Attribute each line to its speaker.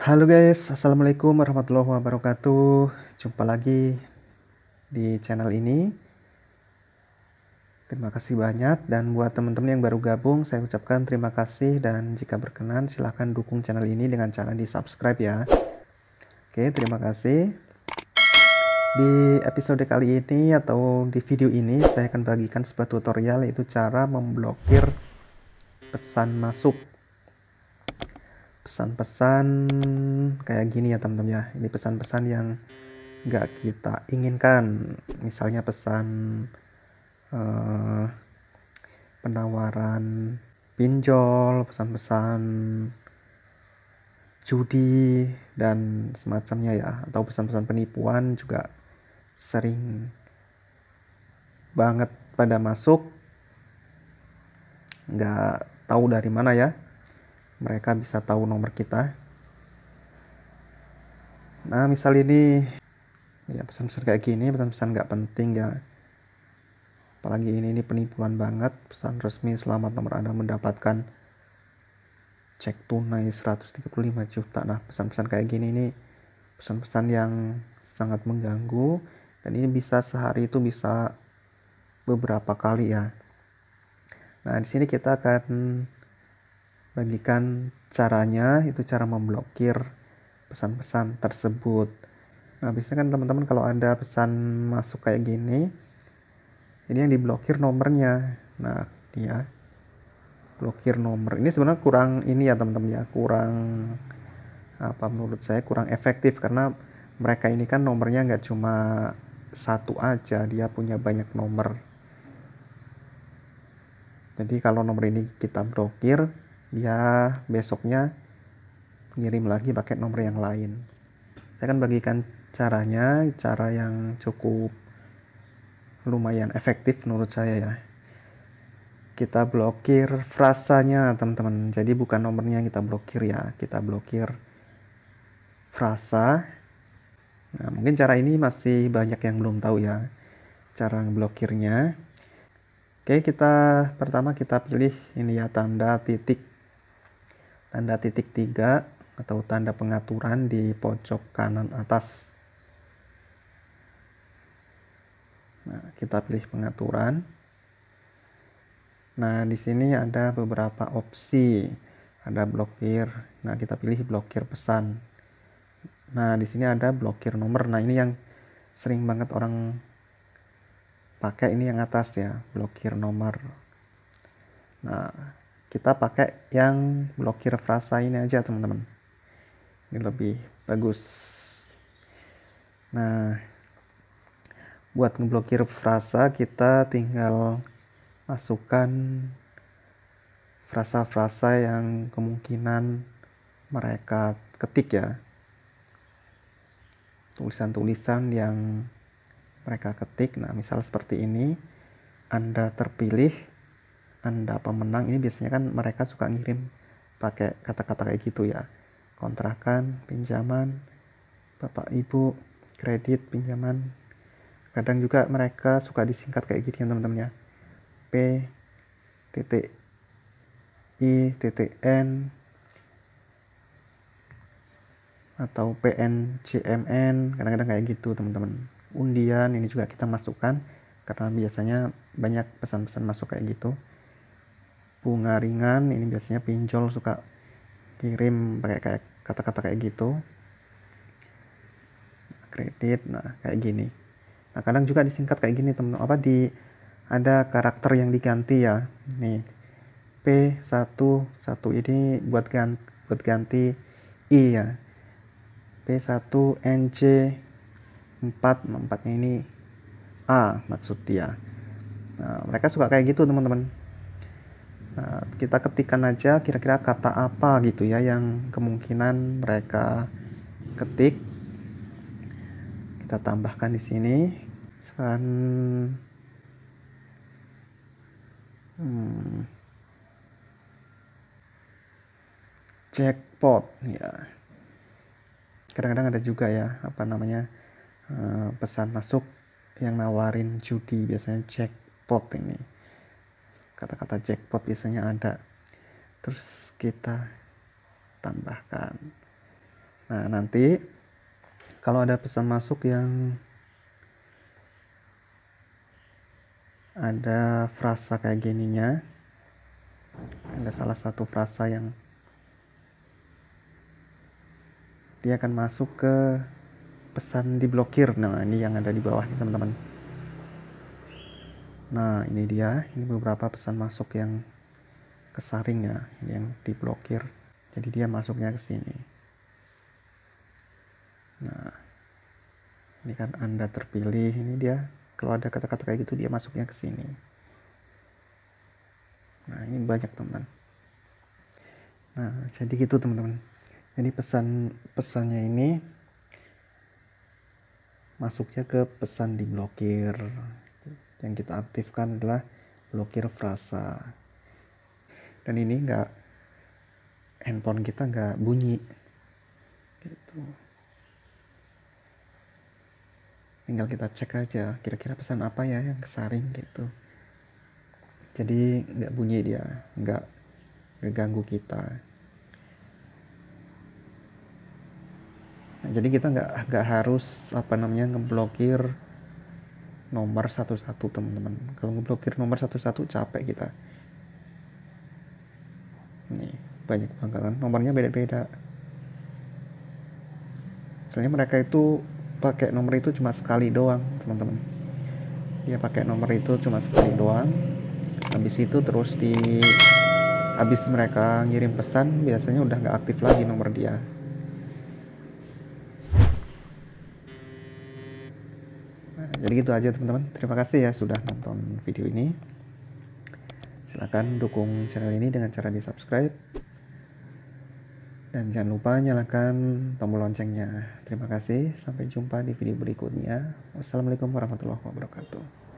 Speaker 1: Halo guys, Assalamualaikum warahmatullahi wabarakatuh Jumpa lagi di channel ini Terima kasih banyak dan buat teman-teman yang baru gabung saya ucapkan terima kasih dan jika berkenan silahkan dukung channel ini dengan cara di subscribe ya Oke terima kasih Di episode kali ini atau di video ini saya akan bagikan sebuah tutorial yaitu cara memblokir pesan masuk pesan-pesan kayak gini ya teman-teman ya ini pesan-pesan yang nggak kita inginkan misalnya pesan eh, penawaran pinjol pesan-pesan judi dan semacamnya ya atau pesan-pesan penipuan juga sering banget pada masuk nggak tahu dari mana ya mereka bisa tahu nomor kita nah misal ini ya pesan-pesan kayak gini pesan-pesan nggak penting ya apalagi ini ini penipuan banget pesan resmi selamat nomor anda mendapatkan cek tunai 135 juta nah pesan-pesan kayak gini ini pesan-pesan yang sangat mengganggu dan ini bisa sehari itu bisa beberapa kali ya nah di sini kita akan bagikan caranya itu cara memblokir pesan-pesan tersebut nah biasanya kan teman-teman kalau ada pesan masuk kayak gini ini yang diblokir nomornya nah dia ya, blokir nomor ini sebenarnya kurang ini ya teman-teman ya kurang apa menurut saya kurang efektif karena mereka ini kan nomornya nggak cuma satu aja dia punya banyak nomor jadi kalau nomor ini kita blokir dia besoknya ngirim lagi paket nomor yang lain saya akan bagikan caranya cara yang cukup lumayan efektif menurut saya ya kita blokir frasanya teman-teman jadi bukan nomornya yang kita blokir ya kita blokir frasa nah mungkin cara ini masih banyak yang belum tahu ya cara blokirnya oke kita pertama kita pilih ini ya tanda titik tanda titik tiga atau tanda pengaturan di pojok kanan atas. Nah, kita pilih pengaturan. Nah, di sini ada beberapa opsi. Ada blokir. Nah, kita pilih blokir pesan. Nah, di sini ada blokir nomor. Nah, ini yang sering banget orang pakai ini yang atas ya, blokir nomor. Nah, kita pakai yang blokir frasa ini aja teman-teman ini lebih bagus nah buat ngeblokir frasa kita tinggal masukkan frasa-frasa yang kemungkinan mereka ketik ya tulisan-tulisan yang mereka ketik nah misal seperti ini Anda terpilih anda pemenang ini biasanya kan mereka suka ngirim pakai kata-kata kayak gitu ya. Kontrakan, pinjaman, Bapak Ibu, kredit, pinjaman. Kadang juga mereka suka disingkat kayak gini ya teman-teman ya. P titik I titik N atau PNCMN kadang-kadang kayak gitu teman-teman undian ini juga kita masukkan karena biasanya banyak pesan-pesan masuk kayak gitu bunga ringan ini biasanya pinjol suka kirim pakai kayak kata-kata kayak gitu kredit nah kayak gini nah kadang juga disingkat kayak gini teman apa di ada karakter yang diganti ya nih P11 ini buat ganti buat ganti I ya P1 NC 4 4 ini A maksud dia nah, mereka suka kayak gitu teman-teman kita ketikkan aja kira-kira kata apa gitu ya yang kemungkinan mereka ketik kita tambahkan di sini misalkan hmm, jackpot ya kadang-kadang ada juga ya apa namanya eh, pesan masuk yang nawarin judi biasanya jackpot ini kata-kata jackpot biasanya ada terus kita tambahkan nah nanti kalau ada pesan masuk yang ada frasa kayak gininya ada salah satu frasa yang dia akan masuk ke pesan diblokir nah ini yang ada di bawah nih teman-teman Nah, ini dia, ini beberapa pesan masuk yang kesaring ya, yang diblokir. Jadi dia masuknya ke sini. Nah, ini kan Anda terpilih, ini dia kalau ada kata-kata kayak gitu dia masuknya ke sini. Nah, ini banyak teman. Nah, jadi gitu teman-teman. Jadi pesan pesannya ini masuknya ke pesan diblokir yang kita aktifkan adalah blokir frasa dan ini enggak handphone kita enggak bunyi gitu tinggal kita cek aja kira-kira pesan apa ya yang kesaring gitu jadi nggak bunyi dia nggak mengganggu kita nah, jadi kita nggak nggak harus apa namanya ngeblokir nomor satu-satu teman-teman kalau ngeblokir nomor satu-satu capek kita nih banyak banget kan nomornya beda-beda soalnya mereka itu pakai nomor itu cuma sekali doang teman-teman dia pakai nomor itu cuma sekali doang habis itu terus di habis mereka ngirim pesan biasanya udah nggak aktif lagi nomor dia jadi gitu aja teman-teman terima kasih ya sudah nonton video ini silahkan dukung channel ini dengan cara di subscribe dan jangan lupa nyalakan tombol loncengnya terima kasih sampai jumpa di video berikutnya wassalamualaikum warahmatullahi wabarakatuh